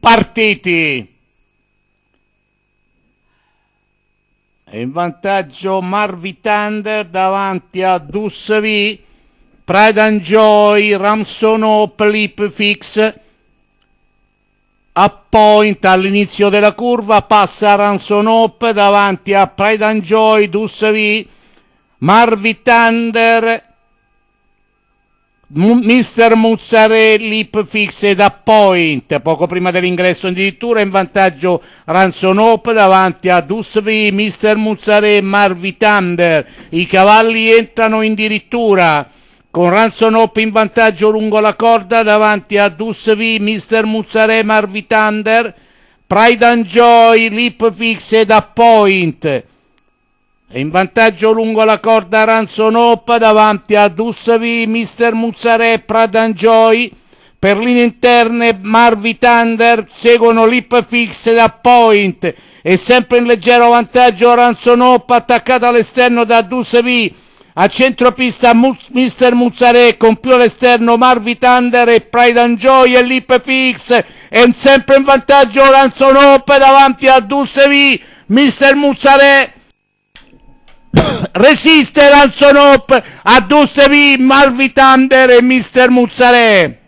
partiti. E in vantaggio Marvi Thunder davanti a Dussevi, Pride and Joy, Ramsono, Plip Fix. A point all'inizio della curva passa Ramson Ransonop davanti a Pride and Joy, Dussevi, Marvi Thunder Mister Muzzare lip fixed a point poco prima dell'ingresso addirittura in vantaggio Ransonop davanti a Dusvi, Mister Muzzare Marvi Thunder i cavalli entrano addirittura con Ransonop in vantaggio lungo la corda davanti a Dusvi, Mister Muzzare Marvi Thunder Pride and Joy, Lip Fixed da point e in vantaggio lungo la corda Ranzonoppa davanti a Dussavi, Mister Muzzarè, Pradangioi per linee interne Marvi Thunder seguono Lip Fix da Point e sempre in leggero vantaggio Ranzonoppa attaccato all'esterno da Dussavi a centropista Mister Muzzarè con più all'esterno Marvi Thunder e Pride Joy e Lip Fix e sempre in vantaggio Ranzonoppa davanti a Dussevi Mr. Muzzarè resistere al Sonop, addusse vi Marvitander e mister Muzzarè.